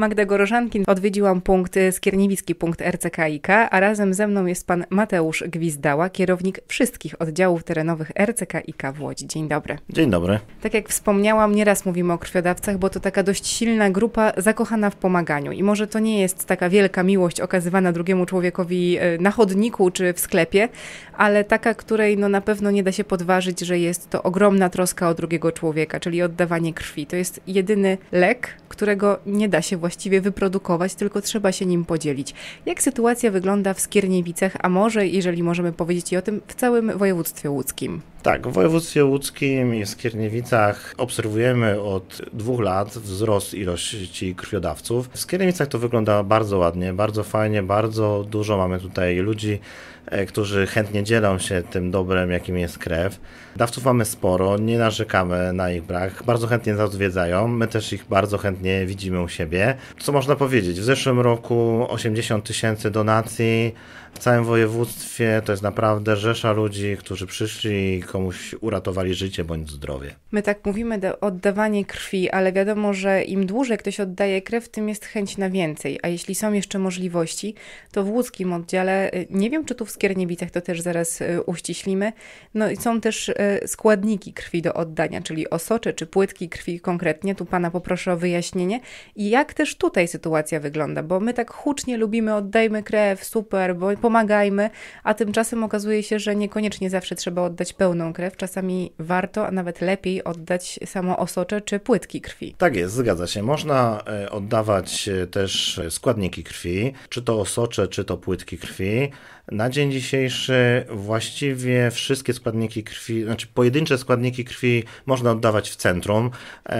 Magda Gorożankin odwiedziłam punkt skierniewicki, punkt RCKiK, a razem ze mną jest pan Mateusz Gwizdała, kierownik wszystkich oddziałów terenowych RCKiK w Łodzi. Dzień dobry. Dzień dobry. Tak jak wspomniałam, nieraz mówimy o krwiodawcach, bo to taka dość silna grupa zakochana w pomaganiu i może to nie jest taka wielka miłość okazywana drugiemu człowiekowi e, na chodniku czy w sklepie, ale taka, której no na pewno nie da się podważyć, że jest to ogromna troska o drugiego człowieka, czyli oddawanie krwi. To jest jedyny lek, którego nie da się właśnie właściwie wyprodukować, tylko trzeba się nim podzielić. Jak sytuacja wygląda w Skierniewicach, a może, jeżeli możemy powiedzieć i o tym, w całym województwie łódzkim? Tak, w województwie łódzkim i Skierniewicach obserwujemy od dwóch lat wzrost ilości krwiodawców. W Skierniewicach to wygląda bardzo ładnie, bardzo fajnie, bardzo dużo mamy tutaj ludzi, e, którzy chętnie dzielą się tym dobrem, jakim jest krew. Dawców mamy sporo, nie narzekamy na ich brak, bardzo chętnie nas odwiedzają, my też ich bardzo chętnie widzimy u siebie. Co można powiedzieć, w zeszłym roku 80 tysięcy donacji, w całym województwie to jest naprawdę rzesza ludzi, którzy przyszli i komuś uratowali życie bądź zdrowie. My tak mówimy do oddawanie krwi, ale wiadomo, że im dłużej ktoś oddaje krew, tym jest chęć na więcej. A jeśli są jeszcze możliwości, to w łódzkim oddziale, y, nie wiem czy tu w Skierniewicach to też zaraz y, uściślimy, no i są też y, składniki krwi do oddania, czyli osocze czy płytki krwi konkretnie. Tu pana poproszę o wyjaśnienie. I jak też tutaj sytuacja wygląda, bo my tak hucznie lubimy oddajmy krew, super, bo pomagajmy, a tymczasem okazuje się, że niekoniecznie zawsze trzeba oddać pełną krew, czasami warto, a nawet lepiej oddać samo osocze czy płytki krwi. Tak jest, zgadza się. Można e, oddawać e, też e, składniki krwi, czy to osocze, czy to płytki krwi. Na dzień dzisiejszy właściwie wszystkie składniki krwi, znaczy pojedyncze składniki krwi można oddawać w centrum.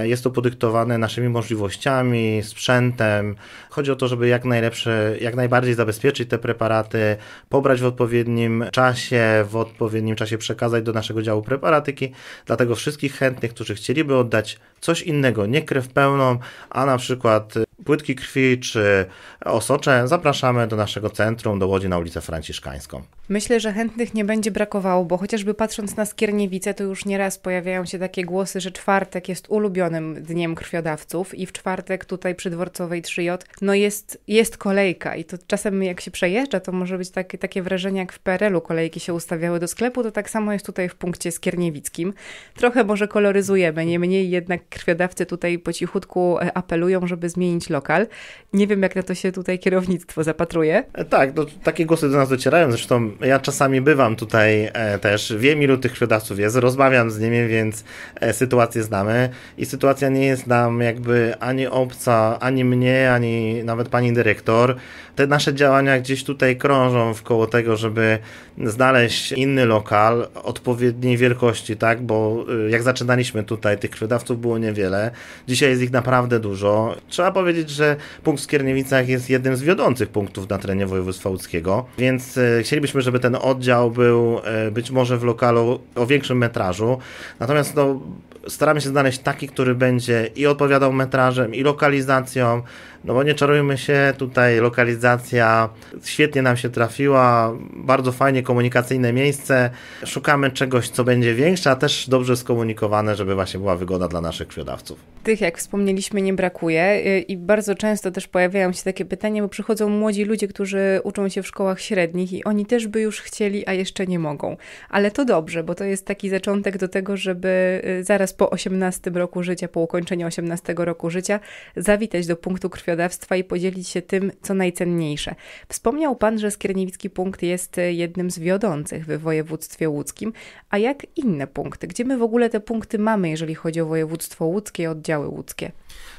Jest to podyktowane naszymi możliwościami, sprzętem. Chodzi o to, żeby jak najlepsze, jak najbardziej zabezpieczyć te preparaty, pobrać w odpowiednim czasie, w odpowiednim czasie przekazać do naszego działu preparatyki. Dlatego wszystkich chętnych, którzy chcieliby oddać coś innego, nie krew pełną, a na przykład płytki krwi czy osocze, zapraszamy do naszego centrum, do Łodzi na ulicę Franciszkańską. Myślę, że chętnych nie będzie brakowało, bo chociażby patrząc na Skierniewice, to już nieraz pojawiają się takie głosy, że czwartek jest ulubionym dniem krwiodawców i w czwartek tutaj przy Dworcowej 3J no jest, jest kolejka i to czasem jak się przejeżdża, to może być takie, takie wrażenie jak w PRL-u kolejki się ustawiały do sklepu, to tak samo jest tutaj w punkcie skierniewickim. Trochę może koloryzujemy, niemniej jednak krwiodawcy tutaj po cichutku e, apelują, żeby zmienić los lokal. Nie wiem, jak na to się tutaj kierownictwo zapatruje. E, tak, no, takie głosy do nas docierają. Zresztą ja czasami bywam tutaj e, też. Wiem, ilu tych sprzedawców jest, rozmawiam z nimi, więc e, sytuację znamy. I sytuacja nie jest nam jakby ani obca, ani mnie, ani nawet pani dyrektor. Te nasze działania gdzieś tutaj krążą wkoło tego, żeby znaleźć inny lokal odpowiedniej wielkości, tak? Bo jak zaczynaliśmy tutaj, tych sprzedawców było niewiele. Dzisiaj jest ich naprawdę dużo. Trzeba powiedzieć, powiedzieć, że punkt w Skierniewicach jest jednym z wiodących punktów na terenie województwa łódzkiego, więc e, chcielibyśmy, żeby ten oddział był e, być może w lokalu o większym metrażu. Natomiast no, staramy się znaleźć taki, który będzie i odpowiadał metrażem, i lokalizacją, no bo nie czarujmy się, tutaj lokalizacja świetnie nam się trafiła, bardzo fajnie komunikacyjne miejsce, szukamy czegoś, co będzie większe, a też dobrze skomunikowane, żeby właśnie była wygoda dla naszych krwiodawców. Tych, jak wspomnieliśmy, nie brakuje y, i bardzo często też pojawiają się takie pytania, bo przychodzą młodzi ludzie, którzy uczą się w szkołach średnich i oni też by już chcieli, a jeszcze nie mogą. Ale to dobrze, bo to jest taki zaczątek do tego, żeby y, zaraz zaraz po 18 roku życia, po ukończeniu 18 roku życia, zawitać do punktu krwiodawstwa i podzielić się tym, co najcenniejsze. Wspomniał Pan, że Skierniewicki Punkt jest e, jednym z wiodących w województwie łódzkim, a jak inne punkty? Gdzie my w ogóle te punkty mamy, jeżeli chodzi o województwo łódzkie, oddziały łódzkie?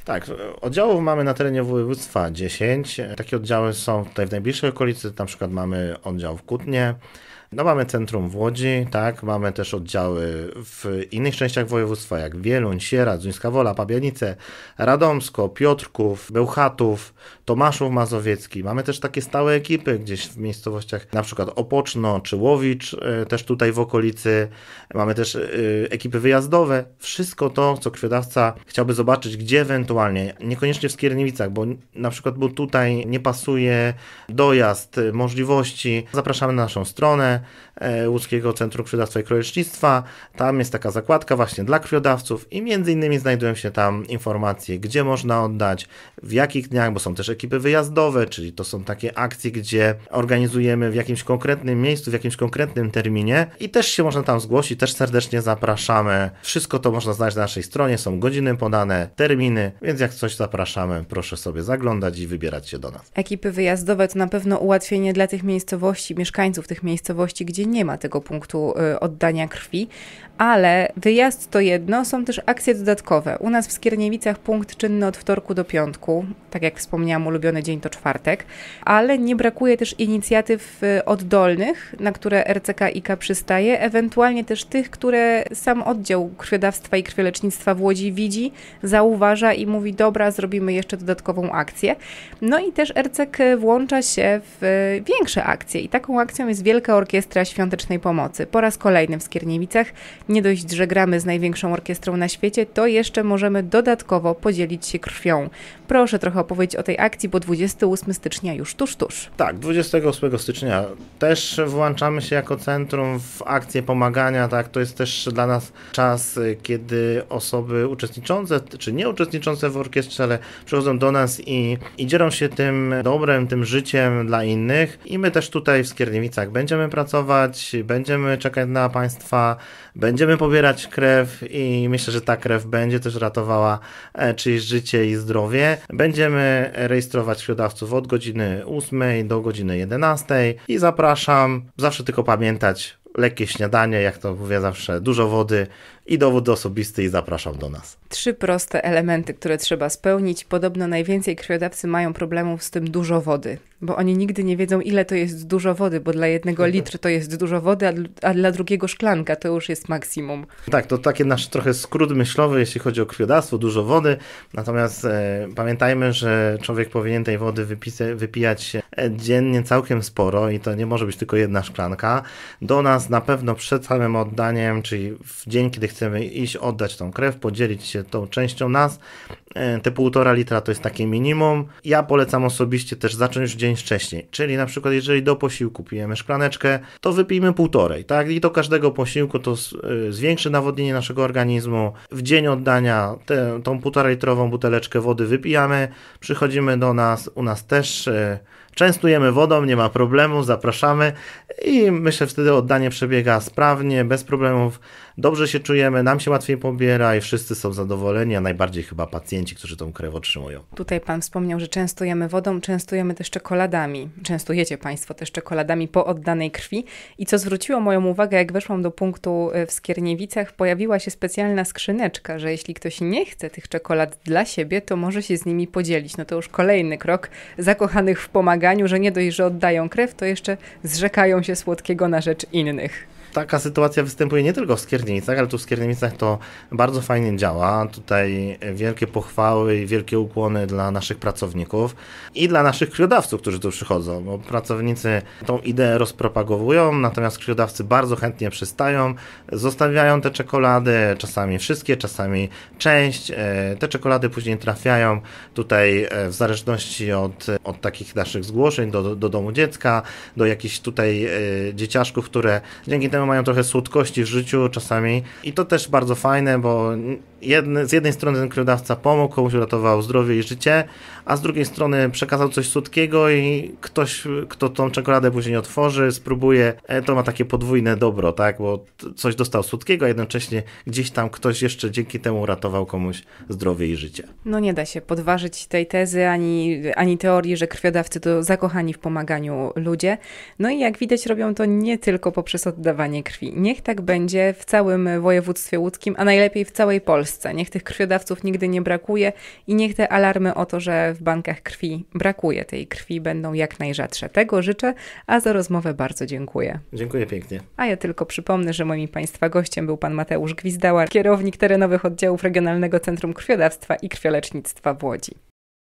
Tak, oddziałów mamy na terenie województwa 10. Takie oddziały są tutaj w najbliższej okolicy, na przykład mamy oddział w Kutnie, no mamy centrum w Łodzi, tak, mamy też oddziały w innych częściach województwa, jak Wieluń, Sieradz, Duńska Wola, Pabianice, Radomsko, Piotrków, Bełchatów, Tomaszów Mazowiecki. Mamy też takie stałe ekipy gdzieś w miejscowościach, na przykład Opoczno czy Łowicz, e, też tutaj w okolicy. Mamy też e, ekipy wyjazdowe. Wszystko to, co krwiodawca chciałby zobaczyć, gdzie ewentualnie, niekoniecznie w Skierniewicach, bo na przykład bo tutaj nie pasuje dojazd, e, możliwości. Zapraszamy na naszą stronę E, Łódzkiego Centrum Krwiodawstwa i Krojecznictwa. Tam jest taka zakładka właśnie dla krwiodawców i między innymi znajdują się tam informacje, gdzie można oddać, w jakich dniach, bo są też ekipy wyjazdowe, czyli to są takie akcje, gdzie organizujemy w jakimś konkretnym miejscu, w jakimś konkretnym terminie i też się można tam zgłosić, też serdecznie zapraszamy. Wszystko to można znaleźć na naszej stronie, są godziny podane, terminy, więc jak coś zapraszamy, proszę sobie zaglądać i wybierać się do nas. Ekipy wyjazdowe to na pewno ułatwienie dla tych miejscowości, mieszkańców tych miejscowości, miejscowości, gdzie nie ma tego punktu y, oddania krwi, ale wyjazd to jedno, są też akcje dodatkowe. U nas w Skierniewicach punkt czynny od wtorku do piątku, tak jak wspomniałam, ulubiony dzień to czwartek, ale nie brakuje też inicjatyw y, oddolnych, na które RCK IKA przystaje, ewentualnie też tych, które sam oddział krwiodawstwa i krwiolecznictwa w Łodzi widzi, zauważa i mówi: Dobra, zrobimy jeszcze dodatkową akcję. No i też RCK włącza się w y, większe akcje, i taką akcją jest Wielka Orkiestra Orkiestra Świątecznej Pomocy. Po raz kolejny w Skierniewicach. Nie dość, że gramy z największą orkiestrą na świecie, to jeszcze możemy dodatkowo podzielić się krwią. Proszę trochę opowiedzieć o tej akcji, bo 28 stycznia już tuż, tuż. Tak, 28 stycznia też włączamy się jako centrum w akcję pomagania. Tak, to jest też dla nas czas, kiedy osoby uczestniczące czy nie uczestniczące w orkiestrze, ale przychodzą do nas i, i dzielą się tym dobrem, tym życiem dla innych. I my też tutaj w Skierniewicach będziemy pracować będziemy czekać na Państwa, będziemy pobierać krew i myślę, że ta krew będzie też ratowała e, czyjeś życie i zdrowie. Będziemy rejestrować krwiodawców od godziny 8 do godziny 11 i zapraszam. Zawsze tylko pamiętać lekkie śniadanie, jak to mówię zawsze, dużo wody, i dowód osobisty i zapraszam do nas. Trzy proste elementy, które trzeba spełnić. Podobno najwięcej krwiodawcy mają problemów z tym dużo wody, bo oni nigdy nie wiedzą ile to jest dużo wody, bo dla jednego mhm. litr to jest dużo wody, a, dla drugiego szklanka to już jest maksimum. Tak, to taki nasz trochę skrót myślowy, jeśli chodzi o krwiodawstwo, dużo wody, natomiast e, pamiętajmy, że człowiek powinien tej wody wypisy, wypijać e, dziennie całkiem sporo i to nie może być tylko jedna szklanka. Do nas na pewno przed samym oddaniem, czyli w dzień, kiedy chcemy chcemy iść, oddać tą krew, podzielić się tą częścią nas, E, te półtora litra to jest takie minimum. Ja polecam osobiście też zacząć dzień wcześniej, czyli na przykład jeżeli do posiłku pijemy szklaneczkę, to wypijmy półtorej, tak? I do każdego posiłku to e, zwiększy nawodnienie naszego organizmu. W dzień oddania tę, tą półtora litrową buteleczkę wody wypijamy, przychodzimy do nas, u nas też e, częstujemy wodą, nie ma problemu, zapraszamy i myślę że wtedy oddanie przebiega sprawnie, bez problemów, dobrze się czujemy, nam się łatwiej pobiera i wszyscy są zadowoleni, a najbardziej chyba pacjenci pacjenci, którzy tą krew otrzymują. Tutaj Pan wspomniał, że częstujemy wodą, częstujemy też czekoladami. Częstujecie Państwo też czekoladami po oddanej krwi. I co zwróciło moją uwagę, jak weszłam do punktu e, w Skierniewicach, pojawiła się specjalna skrzyneczka, że jeśli ktoś nie chce tych czekolad dla siebie, to może się z nimi podzielić. No to już kolejny krok zakochanych w pomaganiu, że nie dość, że oddają krew, to jeszcze zrzekają się słodkiego na rzecz innych taka sytuacja występuje nie tylko w Skiernicach, ale tu w Skiernicach to bardzo fajnie działa. Tutaj wielkie pochwały i wielkie ukłony dla naszych pracowników i dla naszych krwiodawców, którzy tu przychodzą, bo pracownicy tą ideę rozpropagowują, natomiast krwiodawcy bardzo chętnie przystają, zostawiają te czekolady, czasami wszystkie, czasami część. E, te czekolady później trafiają tutaj e, w zależności od, od takich naszych zgłoszeń do, do domu dziecka, do jakichś tutaj e, dzieciaszków, które dzięki temu mają trochę słodkości w życiu czasami i to też bardzo fajne, bo z jednej strony ten krwiodawca pomógł, komuś uratował zdrowie i życie, a z drugiej strony przekazał coś słodkiego i ktoś, kto tą czekoladę później otworzy, spróbuje, e, to ma takie podwójne dobro, tak, bo coś dostał słodkiego, a jednocześnie gdzieś tam ktoś jeszcze dzięki temu uratował komuś zdrowie i życie. No nie da się podważyć tej tezy ani, ani teorii, że krwiodawcy to zakochani w pomaganiu ludzie. No i jak widać robią to nie tylko poprzez oddawanie krwi. Niech tak będzie w całym województwie łódzkim, a najlepiej w całej Polsce. Niech tych krwiodawców nigdy nie brakuje i niech te alarmy o to, że w bankach krwi brakuje tej krwi, będą jak najrzadsze. Tego życzę, a za rozmowę bardzo dziękuję. Dziękuję pięknie. A ja tylko przypomnę, że moim Państwa gościem był pan Mateusz Gwizdała, kierownik terenowych oddziałów Regionalnego Centrum Krwiodawstwa i Krwiolecznictwa w Łodzi.